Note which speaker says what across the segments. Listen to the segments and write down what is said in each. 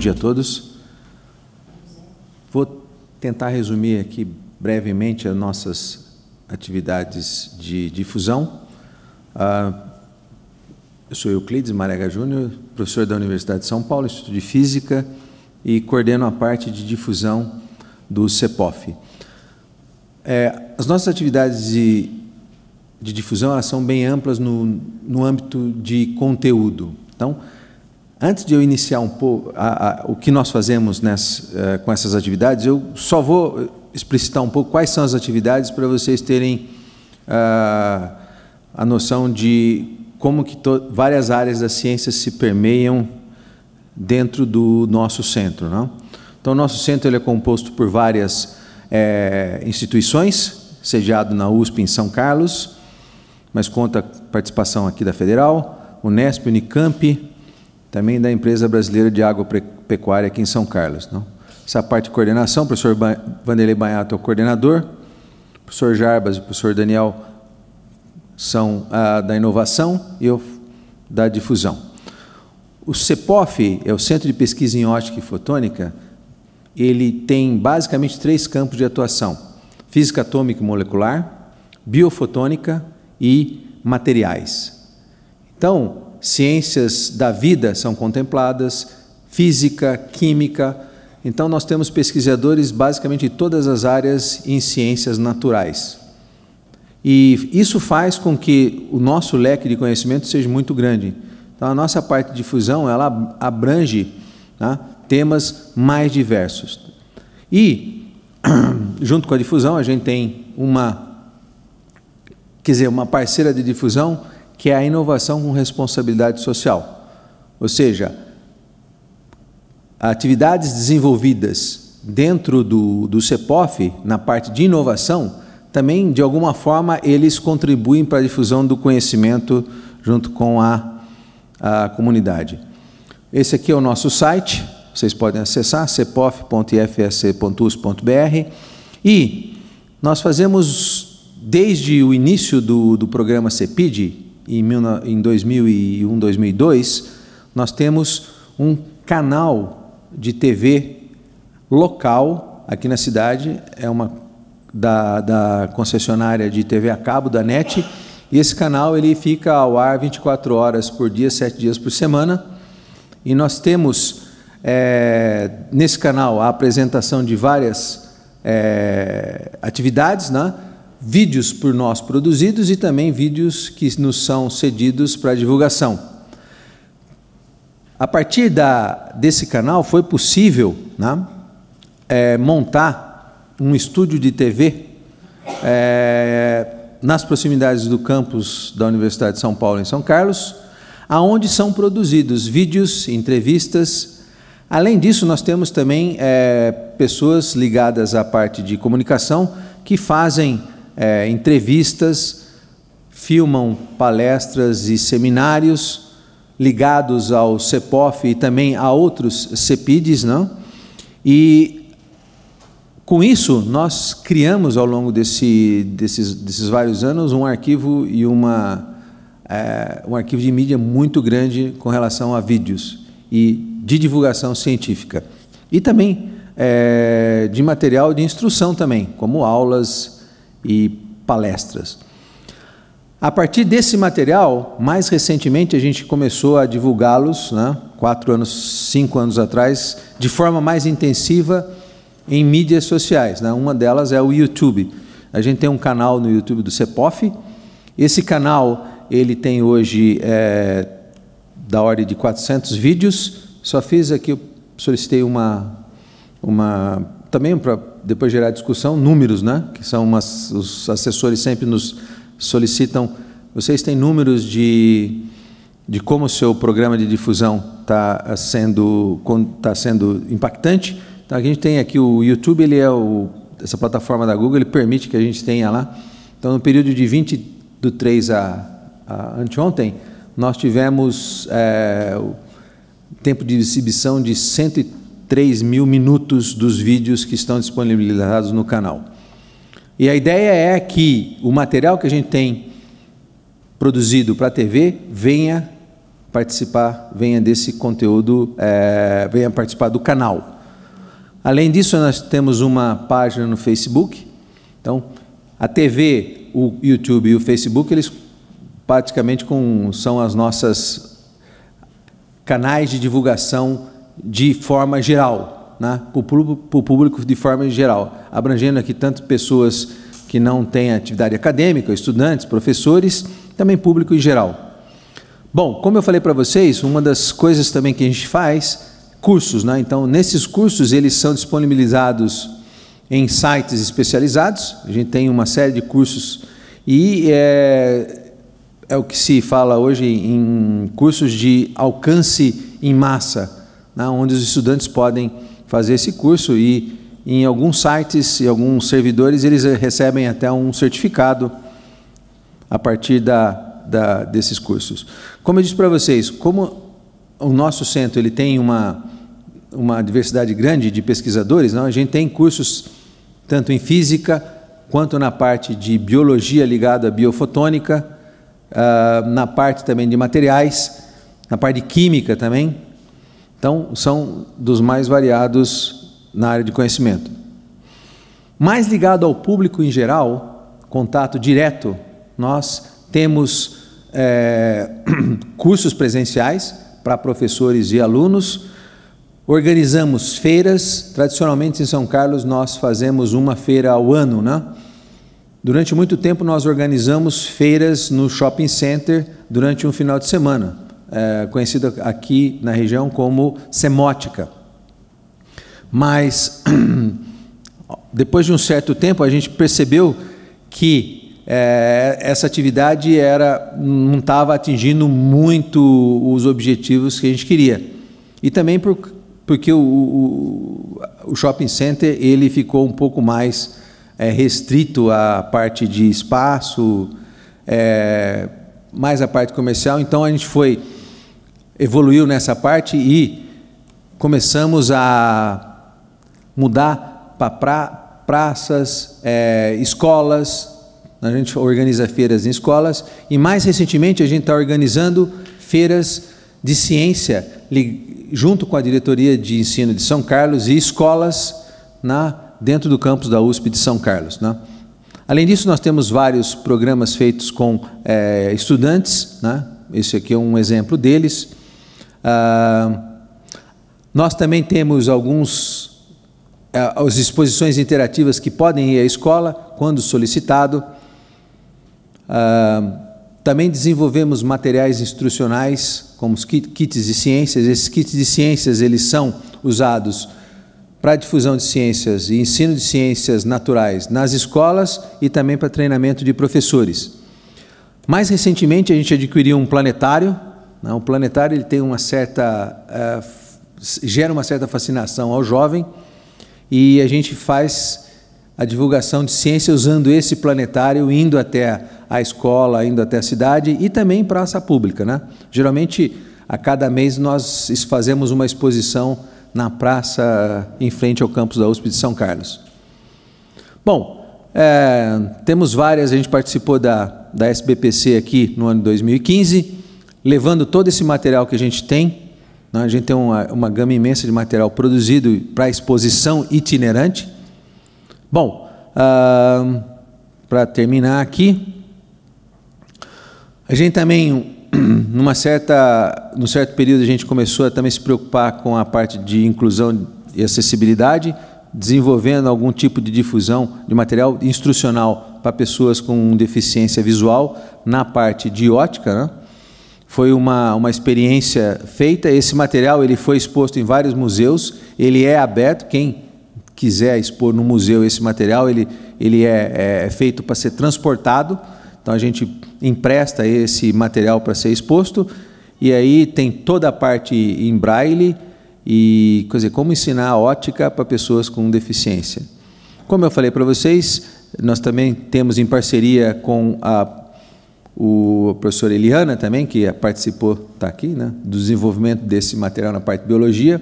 Speaker 1: dia a todos. Vou tentar resumir aqui brevemente as nossas atividades de difusão. Ah, eu sou Euclides Marega Júnior, professor da Universidade de São Paulo, Instituto de Física, e coordeno a parte de difusão do CEPOF. É, as nossas atividades de, de difusão elas são bem amplas no, no âmbito de conteúdo. Então, Antes de eu iniciar um pouco a, a, o que nós fazemos nessa, eh, com essas atividades, eu só vou explicitar um pouco quais são as atividades para vocês terem uh, a noção de como que várias áreas da ciência se permeiam dentro do nosso centro. Não? Então, o nosso centro ele é composto por várias é, instituições, sediado na USP em São Carlos, mas conta participação aqui da Federal, Unesp, Unicamp, também da empresa brasileira de agropecuária aqui em São Carlos. Não? Essa é parte de coordenação, o professor Vanderlei Banhato é o coordenador, o professor Jarbas e o professor Daniel são a ah, da inovação e eu da difusão. O CEPOF, é o Centro de Pesquisa em Ótica e Fotônica, ele tem basicamente três campos de atuação: física atômica e molecular, biofotônica e materiais. Então, ciências da vida são contempladas, física, química. Então, nós temos pesquisadores basicamente de todas as áreas em ciências naturais. E isso faz com que o nosso leque de conhecimento seja muito grande. Então, a nossa parte de difusão ela abrange né, temas mais diversos. E, junto com a difusão, a gente tem uma, quer dizer, uma parceira de difusão que é a inovação com responsabilidade social. Ou seja, atividades desenvolvidas dentro do, do CEPOF, na parte de inovação, também, de alguma forma, eles contribuem para a difusão do conhecimento junto com a, a comunidade. Esse aqui é o nosso site, vocês podem acessar, cepof.ifsc.us.br. E nós fazemos, desde o início do, do programa CEPID, em 2001, 2002, nós temos um canal de TV local aqui na cidade, é uma da, da concessionária de TV a cabo, da NET, e esse canal ele fica ao ar 24 horas por dia, 7 dias por semana, e nós temos é, nesse canal a apresentação de várias é, atividades, né? vídeos por nós produzidos e também vídeos que nos são cedidos para divulgação. A partir da, desse canal foi possível né, é, montar um estúdio de TV é, nas proximidades do campus da Universidade de São Paulo, em São Carlos, aonde são produzidos vídeos, entrevistas. Além disso, nós temos também é, pessoas ligadas à parte de comunicação que fazem é, entrevistas, filmam palestras e seminários ligados ao CEPOF e também a outros CEPIDs, não? E com isso nós criamos ao longo desse, desses, desses vários anos um arquivo e uma é, um arquivo de mídia muito grande com relação a vídeos e de divulgação científica e também é, de material de instrução também, como aulas, e palestras. A partir desse material, mais recentemente a gente começou a divulgá-los, né, quatro anos, cinco anos atrás, de forma mais intensiva em mídias sociais. Né? Uma delas é o YouTube. A gente tem um canal no YouTube do CEPOF. Esse canal ele tem hoje é, da ordem de 400 vídeos. Só fiz aqui, solicitei uma, uma também para depois gerar discussão, números, né? Que são umas, os assessores sempre nos solicitam. Vocês têm números de, de como o seu programa de difusão está sendo, tá sendo impactante? Então a gente tem aqui o YouTube, ele é o, essa plataforma da Google, ele permite que a gente tenha lá. Então no período de 20 do 3 a, a anteontem, nós tivemos é, o tempo de exibição de 130 3 mil minutos dos vídeos que estão disponibilizados no canal. E a ideia é que o material que a gente tem produzido para a TV venha participar, venha desse conteúdo, é, venha participar do canal. Além disso, nós temos uma página no Facebook. Então, a TV, o YouTube e o Facebook, eles praticamente com, são as nossas canais de divulgação de forma geral, né? para o público de forma geral, abrangendo aqui tanto pessoas que não têm atividade acadêmica, estudantes, professores, também público em geral. Bom, como eu falei para vocês, uma das coisas também que a gente faz, cursos, né? Então, nesses cursos eles são disponibilizados em sites especializados. A gente tem uma série de cursos e é, é o que se fala hoje em cursos de alcance em massa né, onde os estudantes podem fazer esse curso e em alguns sites e alguns servidores eles recebem até um certificado a partir da, da desses cursos. Como eu disse para vocês, como o nosso centro ele tem uma, uma diversidade grande de pesquisadores, não, a gente tem cursos tanto em física quanto na parte de biologia ligada à biofotônica, uh, na parte também de materiais, na parte de química também. Então, são dos mais variados na área de conhecimento. Mais ligado ao público em geral, contato direto, nós temos é, cursos presenciais para professores e alunos, organizamos feiras. Tradicionalmente em São Carlos nós fazemos uma feira ao ano, né? Durante muito tempo nós organizamos feiras no shopping center durante um final de semana é, conhecida aqui na região como semótica. Mas, depois de um certo tempo, a gente percebeu que é, essa atividade era, não estava atingindo muito os objetivos que a gente queria. E também por, porque o, o, o shopping center ele ficou um pouco mais é, restrito à parte de espaço, é, mais a parte comercial. Então a gente foi evoluiu nessa parte e começamos a mudar para pra, praças, é, escolas. A gente organiza feiras em escolas e mais recentemente a gente está organizando feiras de ciência junto com a diretoria de ensino de São Carlos e escolas na dentro do campus da USP de São Carlos, né? Além disso, nós temos vários programas feitos com é, estudantes, né? Esse aqui é um exemplo deles. Ah, nós também temos alguns ah, as exposições interativas que podem ir à escola quando solicitado. Ah, também desenvolvemos materiais instrucionais, como os kits de ciências. Esses kits de ciências eles são usados para difusão de ciências e ensino de ciências naturais nas escolas e também para treinamento de professores. Mais recentemente, a gente adquiriu um planetário né? O planetário ele tem uma certa eh, gera uma certa fascinação ao jovem e a gente faz a divulgação de ciência usando esse planetário, indo até a escola, indo até a cidade e também em praça pública. Né? Geralmente, a cada mês, nós fazemos uma exposição na praça em frente ao campus da USP de São Carlos. Bom, é, temos várias, a gente participou da, da SBPC aqui no ano 2015 levando todo esse material que a gente tem, né? a gente tem uma, uma gama imensa de material produzido para exposição itinerante. Bom, para terminar aqui, a gente também, numa certa, num certo período, a gente começou a também se preocupar com a parte de inclusão e acessibilidade, desenvolvendo algum tipo de difusão de material instrucional para pessoas com deficiência visual na parte de ótica, né? foi uma, uma experiência feita. Esse material ele foi exposto em vários museus, ele é aberto. Quem quiser expor no museu esse material, ele, ele é, é feito para ser transportado. Então a gente empresta esse material para ser exposto. E aí tem toda a parte em braille e quer dizer, como ensinar a ótica para pessoas com deficiência. Como eu falei para vocês, nós também temos em parceria com a o professor Eliana também, que participou, está aqui, né, do desenvolvimento desse material na parte de biologia,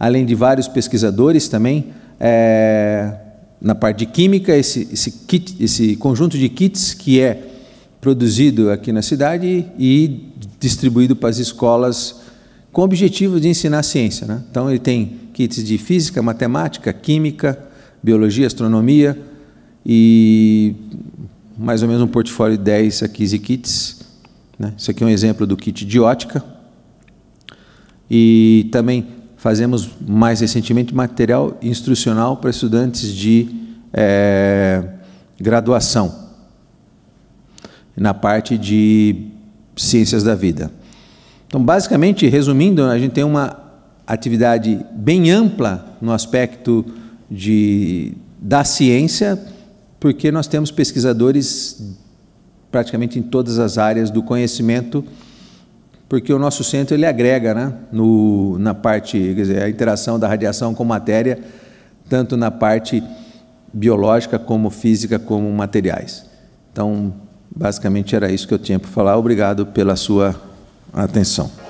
Speaker 1: além de vários pesquisadores também, é, na parte de química, esse, esse, kit, esse conjunto de kits que é produzido aqui na cidade e distribuído para as escolas com o objetivo de ensinar ciência. Né? Então, ele tem kits de física, matemática, química, biologia, astronomia e mais ou menos um portfólio de 10 a 15 kits. Né? Isso aqui é um exemplo do kit de ótica. E também fazemos mais recentemente material instrucional para estudantes de é, graduação na parte de ciências da vida. Então, basicamente, resumindo, a gente tem uma atividade bem ampla no aspecto de, da ciência porque nós temos pesquisadores praticamente em todas as áreas do conhecimento, porque o nosso centro ele agrega né, no, na parte, quer dizer, a interação da radiação com matéria, tanto na parte biológica como física como materiais. Então, basicamente era isso que eu tinha para falar. Obrigado pela sua atenção.